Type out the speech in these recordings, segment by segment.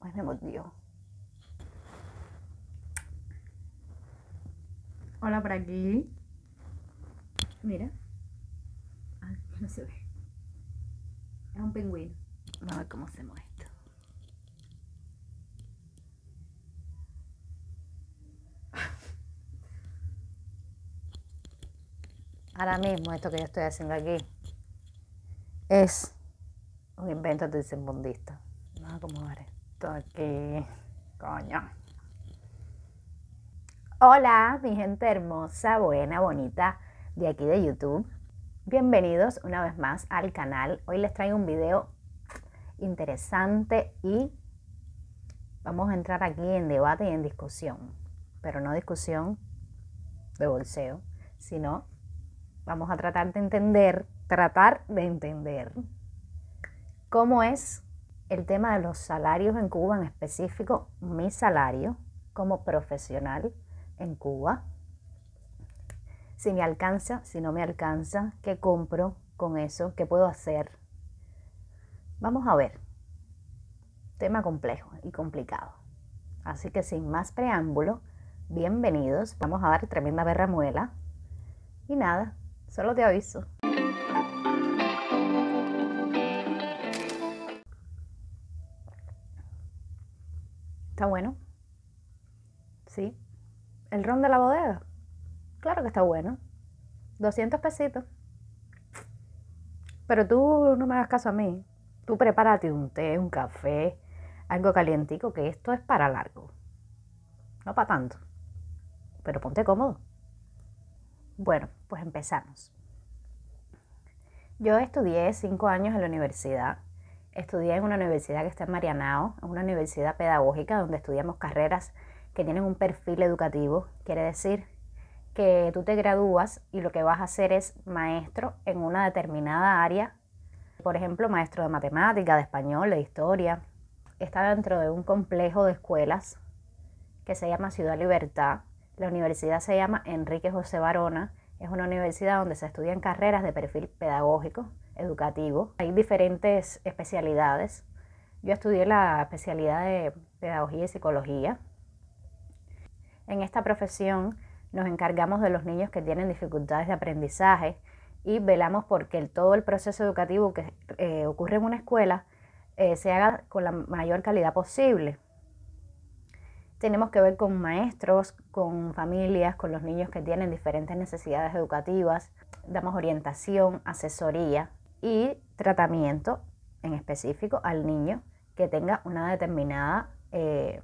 pues me mordió. Hola por aquí. Mira. no se ve. Es un pingüino. Vamos a ver cómo hacemos esto. Ahora mismo esto que yo estoy haciendo aquí es un invento del sembondista. Vamos a acomodar esto aquí. Coño. Hola, mi gente hermosa, buena, bonita de aquí de YouTube. Bienvenidos una vez más al canal. Hoy les traigo un video interesante y vamos a entrar aquí en debate y en discusión. Pero no discusión de bolseo, sino vamos a tratar de entender, tratar de entender cómo es el tema de los salarios en Cuba, en específico mi salario como profesional en Cuba, si me alcanza, si no me alcanza, qué compro con eso, qué puedo hacer. Vamos a ver, tema complejo y complicado. Así que sin más preámbulo, bienvenidos, vamos a dar tremenda Muela. Y nada, solo te aviso, el ron de la bodega. Claro que está bueno. 200 pesitos. Pero tú no me hagas caso a mí. Tú prepárate un té, un café, algo calientico, que esto es para largo. No para tanto. Pero ponte cómodo. Bueno, pues empezamos. Yo estudié cinco años en la universidad. Estudié en una universidad que está en Marianao, una universidad pedagógica donde estudiamos carreras que tienen un perfil educativo. Quiere decir que tú te gradúas y lo que vas a hacer es maestro en una determinada área. Por ejemplo, maestro de matemática, de español, de historia. Está dentro de un complejo de escuelas que se llama Ciudad Libertad. La universidad se llama Enrique José Barona. Es una universidad donde se estudian carreras de perfil pedagógico, educativo. Hay diferentes especialidades. Yo estudié la especialidad de pedagogía y psicología. En esta profesión nos encargamos de los niños que tienen dificultades de aprendizaje y velamos por que todo el proceso educativo que eh, ocurre en una escuela eh, se haga con la mayor calidad posible. Tenemos que ver con maestros, con familias, con los niños que tienen diferentes necesidades educativas. Damos orientación, asesoría y tratamiento en específico al niño que tenga una determinada, eh,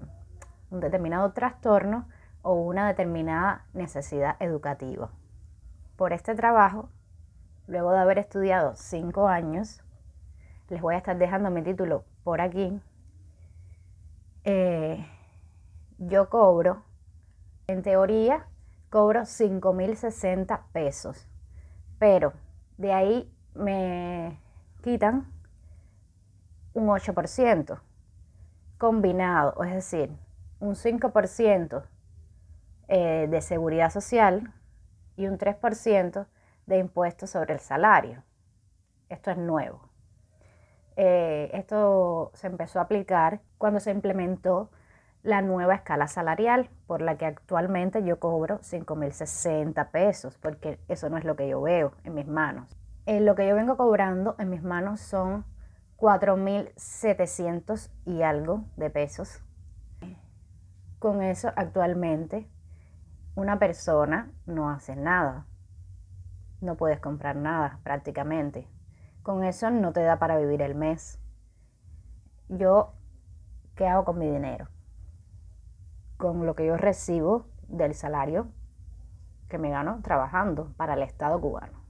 un determinado trastorno o una determinada necesidad educativa. Por este trabajo, luego de haber estudiado cinco años, les voy a estar dejando mi título por aquí. Eh, yo cobro, en teoría, cobro 5.060 pesos, pero de ahí me quitan un 8% combinado, es decir, un 5% eh, de seguridad social y un 3% de impuestos sobre el salario. Esto es nuevo. Eh, esto se empezó a aplicar cuando se implementó la nueva escala salarial, por la que actualmente yo cobro 5.060 pesos, porque eso no es lo que yo veo en mis manos. en eh, lo que yo vengo cobrando en mis manos son 4.700 y algo de pesos. Con eso actualmente una persona no hace nada. No puedes comprar nada prácticamente. Con eso no te da para vivir el mes. Yo, ¿qué hago con mi dinero? Con lo que yo recibo del salario que me gano trabajando para el Estado cubano.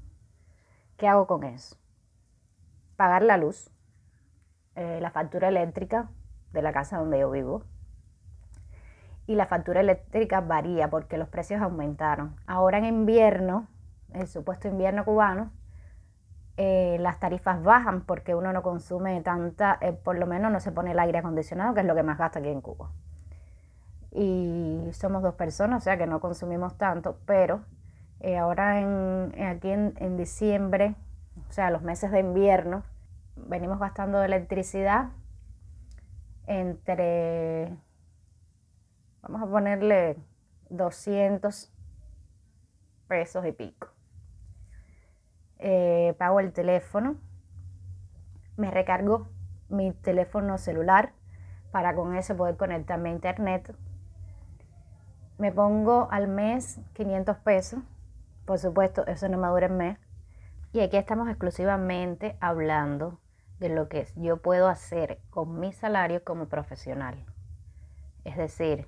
¿Qué hago con eso? Pagar la luz, eh, la factura eléctrica de la casa donde yo vivo, y la factura eléctrica varía porque los precios aumentaron. Ahora en invierno, el supuesto invierno cubano, eh, las tarifas bajan porque uno no consume tanta, eh, por lo menos no se pone el aire acondicionado, que es lo que más gasta aquí en Cuba. Y somos dos personas, o sea que no consumimos tanto, pero eh, ahora en, aquí en, diciembre, o sea, los meses de invierno, venimos gastando electricidad entre Vamos a ponerle 200 pesos y pico. Eh, pago el teléfono. Me recargo mi teléfono celular para con eso poder conectarme a internet. Me pongo al mes 500 pesos. Por supuesto, eso no me dura el mes. Y aquí estamos exclusivamente hablando de lo que yo puedo hacer con mi salario como profesional. Es decir,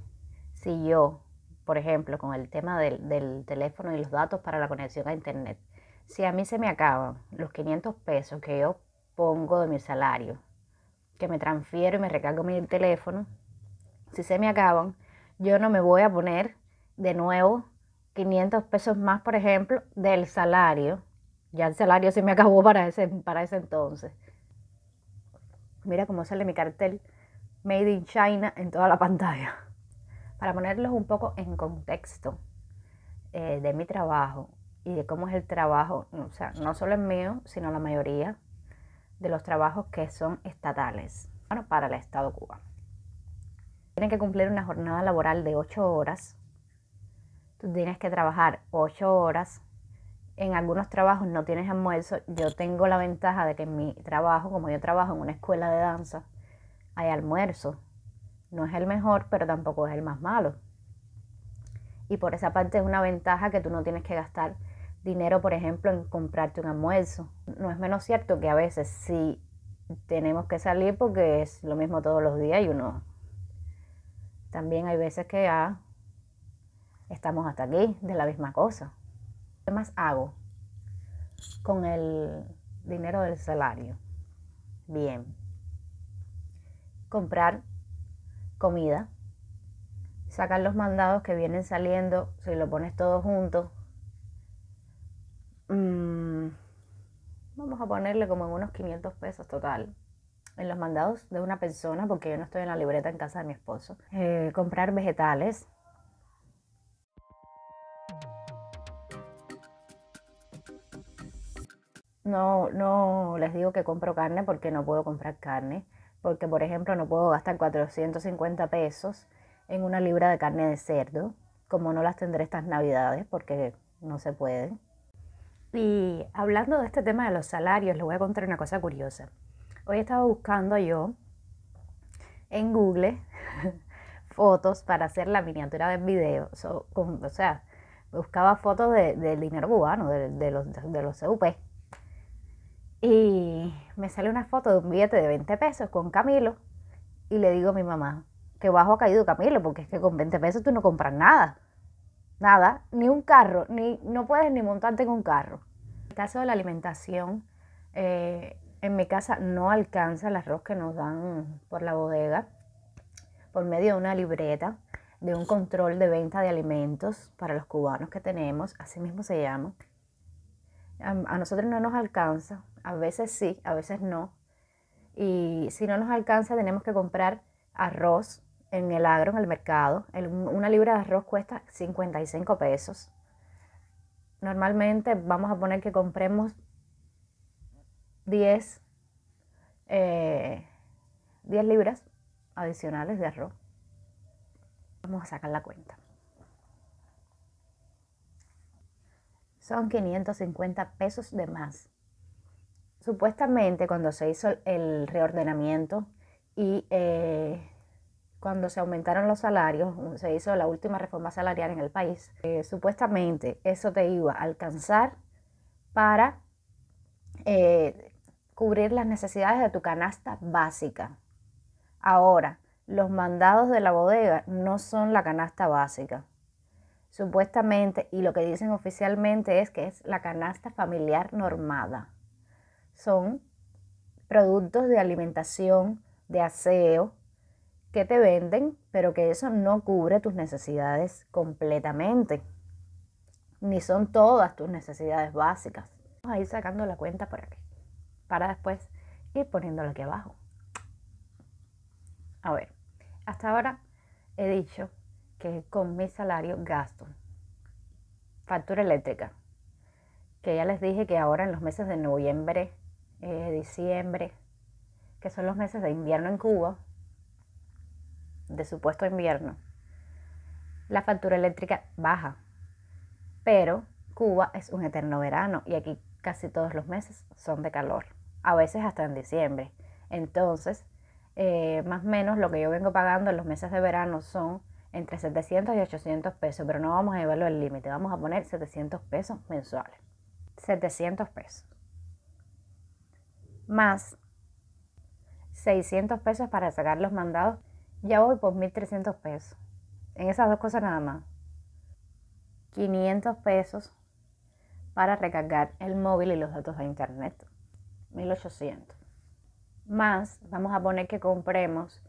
si yo, por ejemplo, con el tema del, teléfono y los datos para la conexión a Internet, si a mí se me acaban los 500 pesos que yo pongo de mi salario, que me transfiero y me recargo mi teléfono, si se me acaban, yo no me voy a poner de nuevo 500 pesos más, por ejemplo, del salario. Ya el salario se me acabó para ese, para ese entonces. Mira cómo sale mi cartel Made in China en toda la pantalla para ponerlos un poco en contexto eh, de mi trabajo y de cómo es el trabajo, o sea, no solo el mío, sino la mayoría de los trabajos que son estatales bueno, para el Estado cubano. Tienen que cumplir una jornada laboral de 8 horas. Tú tienes que trabajar 8 horas. En algunos trabajos no tienes almuerzo. Yo tengo la ventaja de que en mi trabajo, como yo trabajo en una escuela de danza, hay almuerzo no es el mejor, pero tampoco es el más malo. Y por esa parte es una ventaja que tú no tienes que gastar dinero, por ejemplo, en comprarte un almuerzo. No es menos cierto que a veces sí tenemos que salir porque es lo mismo todos los días y uno... También hay veces que ya ah, estamos hasta aquí de la misma cosa. ¿Qué más hago con el dinero del salario? Bien. Comprar comida, sacar los mandados que vienen saliendo, si lo pones todo junto, mm, vamos a ponerle como en unos 500 pesos total en los mandados de una persona, porque yo no estoy en la libreta en casa de mi esposo, eh, comprar vegetales, No, no les digo que compro carne porque no puedo comprar carne porque por ejemplo no puedo gastar 450 pesos en una libra de carne de cerdo, como no las tendré estas navidades, porque no se puede. Y hablando de este tema de los salarios, les voy a contar una cosa curiosa. Hoy estaba buscando yo en Google fotos para hacer la miniatura del video. o sea, buscaba fotos del dinero cubano, de, los, de los CUP. E. Y me sale una foto de un billete de 20 pesos con Camilo y le digo a mi mamá que bajo ha caído Camilo, porque es que con 20 pesos tú no compras nada. Nada, ni un carro, ni no puedes ni montarte en un carro. En el caso de la alimentación, eh, en mi casa no alcanza el arroz que nos dan por la bodega, por medio de una libreta, de un control de venta de alimentos para los cubanos que tenemos, así mismo se llama. a nosotros no nos alcanza a veces sí, a veces no. Y si no nos alcanza, tenemos que comprar arroz en el agro, en el mercado. una libra de arroz cuesta 55 pesos. Normalmente vamos a poner que compremos 10, 10 eh, libras adicionales de arroz. Vamos a sacar la cuenta. Son 550 pesos de más. Supuestamente cuando se hizo el reordenamiento y eh, cuando se aumentaron los salarios, se hizo la última reforma salarial en el país, eh, supuestamente eso te iba a alcanzar para eh, cubrir las necesidades de tu canasta básica. Ahora, los mandados de la bodega no son la canasta básica. Supuestamente, y lo que dicen oficialmente es que es la canasta familiar normada son productos de alimentación, de aseo, que te venden, pero que eso no cubre tus necesidades completamente, ni son todas tus necesidades básicas. Vamos a ir sacando la cuenta por aquí, para después ir poniéndola aquí abajo. A ver, hasta ahora he dicho que con mi salario gasto factura eléctrica, que ya les dije que ahora en los meses de noviembre eh, diciembre, que son los meses de invierno en Cuba, de supuesto invierno, la factura eléctrica baja. Pero Cuba es un eterno verano y aquí casi todos los meses son de calor, a veces hasta en diciembre. Entonces, eh, más o menos lo que yo vengo pagando en los meses de verano son entre 700 y 800 pesos, pero no vamos a evaluar el límite, vamos a poner 700 pesos mensuales. 700 pesos más 600 pesos para sacar los mandados, ya voy por 1.300 pesos. En esas dos cosas nada más. 500 pesos para recargar el móvil y los datos de internet. 1.800. Más, vamos a poner que compremos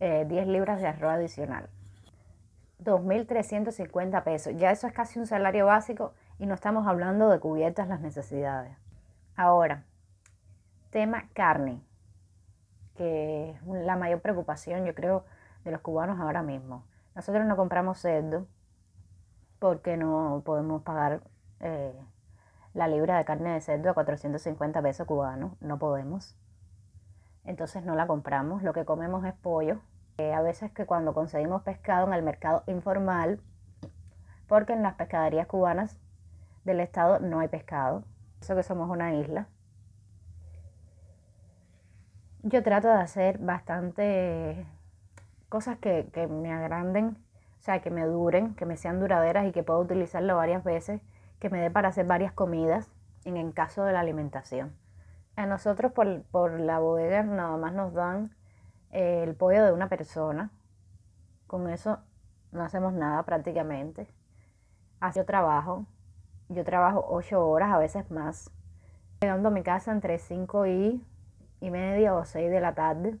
10 eh, libras de arroz adicional. 2.350 pesos. Ya eso es casi un salario básico y no estamos hablando de cubiertas las necesidades. Ahora, Tema carne, que es la mayor preocupación, yo creo, de los cubanos ahora mismo. Nosotros no compramos cerdo porque no podemos pagar eh, la libra de carne de cerdo a 450 pesos cubanos, no podemos. Entonces no la compramos, lo que comemos es pollo. a veces que cuando conseguimos pescado en el mercado informal, porque en las pescaderías cubanas del estado no hay pescado, eso que somos una isla, yo trato de hacer bastante cosas que, me agranden, o sea, que me duren, que me sean duraderas y que pueda utilizarlo varias veces, que me dé para hacer varias comidas en el caso de la alimentación. A nosotros por, la bodega nada más nos dan eh, el pollo de una persona. Con eso no hacemos nada prácticamente. yo trabajo. Yo trabajo ocho horas, a veces más. Llegando a mi casa entre 5 y y media o 6 de la tarde.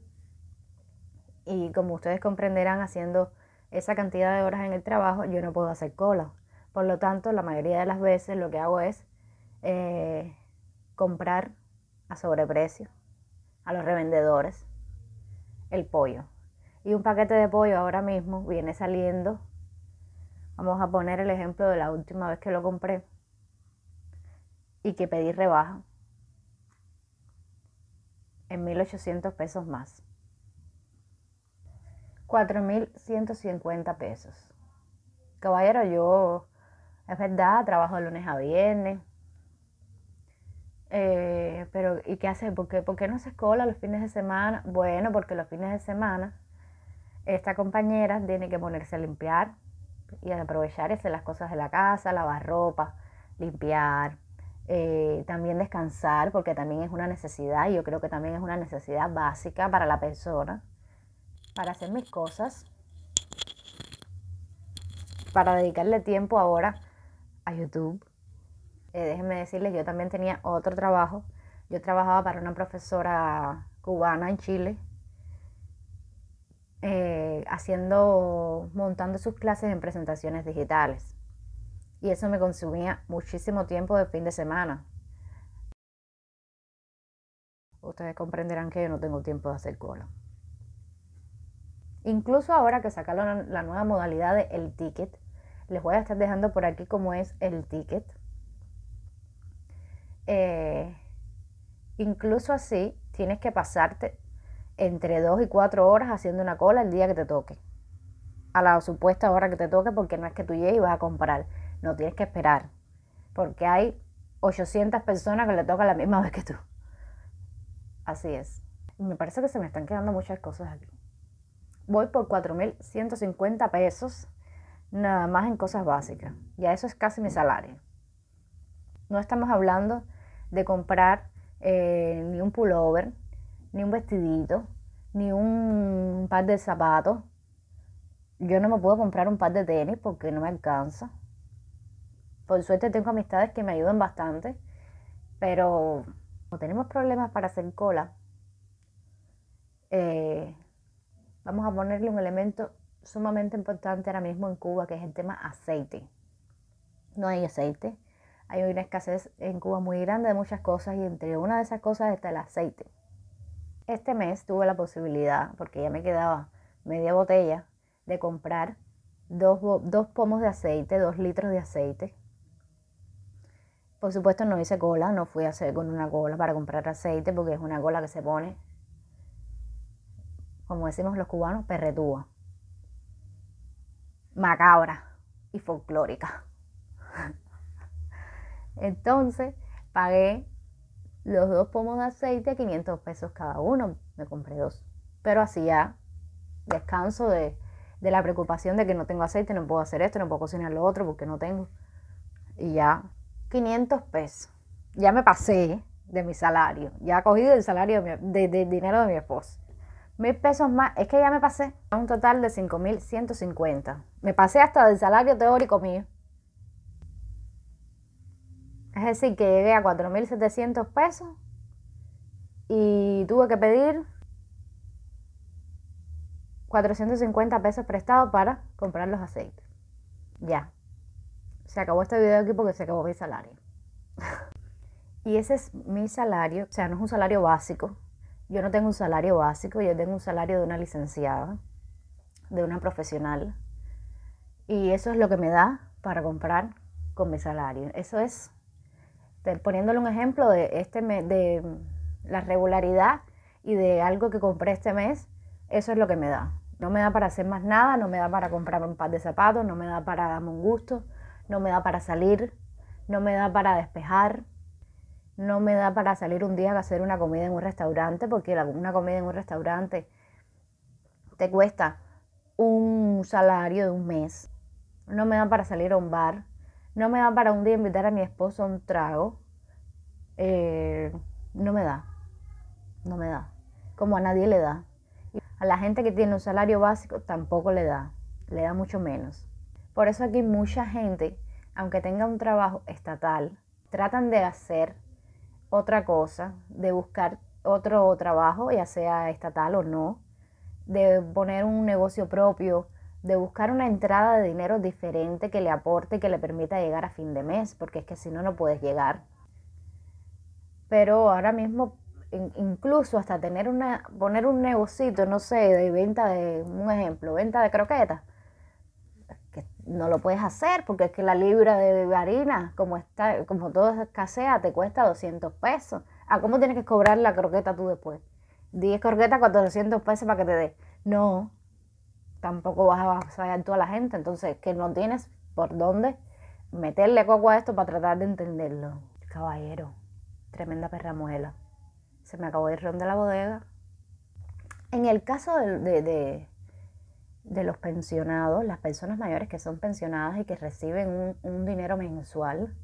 Y como ustedes comprenderán, haciendo esa cantidad de horas en el trabajo, yo no puedo hacer cola. Por lo tanto, la mayoría de las veces lo que hago es eh, comprar a sobreprecio a los revendedores el pollo. Y un paquete de pollo ahora mismo viene saliendo. Vamos a poner el ejemplo de la última vez que lo compré y que pedí rebaja en 1.800 pesos más. 4.150 pesos. Caballero, yo, es verdad, trabajo de lunes a viernes. Eh, pero, ¿y qué hace? ¿Por qué, no se escola los fines de semana? Bueno, porque los fines de semana esta compañera tiene que ponerse a limpiar y a aprovechar y las cosas de la casa, lavar ropa, limpiar, eh, también descansar, porque también es una necesidad, y yo creo que también es una necesidad básica para la persona, para hacer mis cosas, para dedicarle tiempo ahora a YouTube. Eh, déjenme decirles, yo también tenía otro trabajo. Yo trabajaba para una profesora cubana en Chile, eh, haciendo, montando sus clases en presentaciones digitales y eso me consumía muchísimo tiempo de fin de semana. Ustedes comprenderán que yo no tengo tiempo de hacer cola. Incluso ahora que sacaron la nueva modalidad de el ticket, les voy a estar dejando por aquí cómo es el ticket. Eh, incluso así, tienes que pasarte entre 2 y 4 horas haciendo una cola el día que te toque. A la supuesta hora que te toque, porque no es que tú llegues y vas a comprar. No tienes que esperar, porque hay 800 personas que le tocan la misma vez que tú. Así es. Me parece que se me están quedando muchas cosas aquí. Voy por 4.150 pesos nada más en cosas básicas. Ya eso es casi mi salario. No estamos hablando de comprar eh, ni un pullover, ni un vestidito, ni un par de zapatos. Yo no me puedo comprar un par de tenis porque no me alcanza. Por suerte tengo amistades que me ayudan bastante, pero como tenemos problemas para hacer cola, eh, vamos a ponerle un elemento sumamente importante ahora mismo en Cuba, que es el tema aceite. No hay aceite, hay una escasez en Cuba muy grande de muchas cosas y entre una de esas cosas está el aceite. Este mes tuve la posibilidad, porque ya me quedaba media botella, de comprar dos, dos pomos de aceite, dos litros de aceite, por supuesto no hice cola, no fui a hacer con una cola para comprar aceite porque es una cola que se pone, como decimos los cubanos, perretúa, macabra y folclórica. Entonces pagué los dos pomos de aceite a 500 pesos cada uno, me compré dos, pero así ya descanso de, de la preocupación de que no tengo aceite, no puedo hacer esto, no puedo cocinar lo otro porque no tengo. Y ya 500 pesos. Ya me pasé de mi salario. Ya cogí del salario, del dinero de mi esposo. Mil pesos más, es que ya me pasé a un total de 5.150. Me pasé hasta del salario teórico mío. Es decir, que llegué a 4.700 pesos y tuve que pedir 450 pesos prestados para comprar los aceites. Ya, se acabó este video aquí porque se acabó mi salario. y ese es mi salario, o sea, no es un salario básico. Yo no tengo un salario básico, yo tengo un salario de una licenciada, de una profesional. Y eso es lo que me da para comprar con mi salario. Eso es, poniéndole un ejemplo de, este de la regularidad y de algo que compré este mes, eso es lo que me da. No me da para hacer más nada, no me da para comprarme un par de zapatos, no me da para darme un gusto, no me da para salir, no me da para despejar, no me da para salir un día a hacer una comida en un restaurante, porque una comida en un restaurante te cuesta un salario de un mes, no me da para salir a un bar, no me da para un día invitar a mi esposo a un trago, eh, no me da, no me da, como a nadie le da. A la gente que tiene un salario básico tampoco le da, le da mucho menos. Por eso aquí mucha gente, aunque tenga un trabajo estatal, tratan de hacer otra cosa, de buscar otro trabajo, ya sea estatal o no, de poner un negocio propio, de buscar una entrada de dinero diferente que le aporte, que le permita llegar a fin de mes, porque es que si no, no puedes llegar. Pero ahora mismo, incluso hasta tener una, poner un negocito, no sé, de venta de, un ejemplo, venta de croquetas, no lo puedes hacer porque es que la libra de harina, como, está, como todo escasea, te cuesta 200 pesos. ¿A cómo tienes que cobrar la croqueta tú después? 10 croquetas, 400 pesos para que te dé. No, tampoco vas a pasar tú a la gente. Entonces, que no tienes por dónde meterle coco a esto para tratar de entenderlo. Caballero, tremenda perra muela. Se me acabó el ron de la bodega. En el caso de de los pensionados, las personas mayores que son pensionadas y que reciben un, dinero mensual.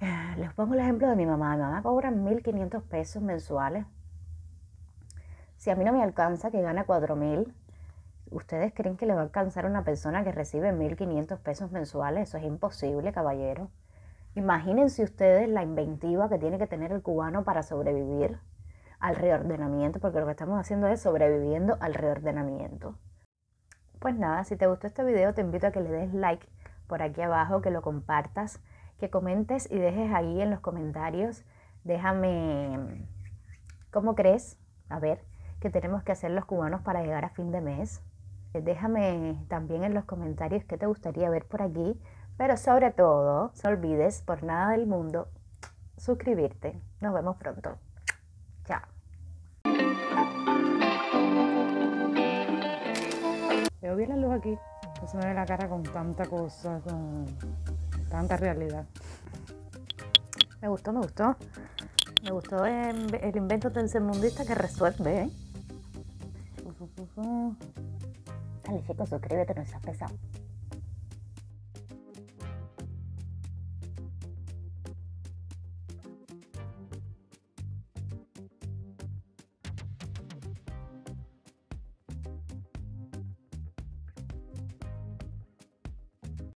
Les pongo el ejemplo de mi mamá. Mi mamá cobra 1.500 pesos mensuales. Si a mí no me alcanza que gana 4.000, ¿ustedes creen que le va a alcanzar a una persona que recibe 1.500 pesos mensuales? Eso es imposible, caballero. Imagínense ustedes la inventiva que tiene que tener el cubano para sobrevivir al reordenamiento, porque lo que estamos haciendo es sobreviviendo al reordenamiento. Pues nada, si te gustó este video te invito a que le des like por aquí abajo, que lo compartas, que comentes y dejes ahí en los comentarios, déjame cómo crees, a ver, ¿qué tenemos que hacer los cubanos para llegar a fin de mes. Eh, déjame también en los comentarios qué te gustaría ver por aquí, pero sobre todo, no olvides por nada del mundo suscribirte. Nos vemos pronto. aquí. se me ve la cara con tanta cosa, con tanta realidad. Me gustó, me gustó. Me gustó el invento del mundista que resuelve, ¿eh? Dale, chicos, suscríbete, no seas pesado.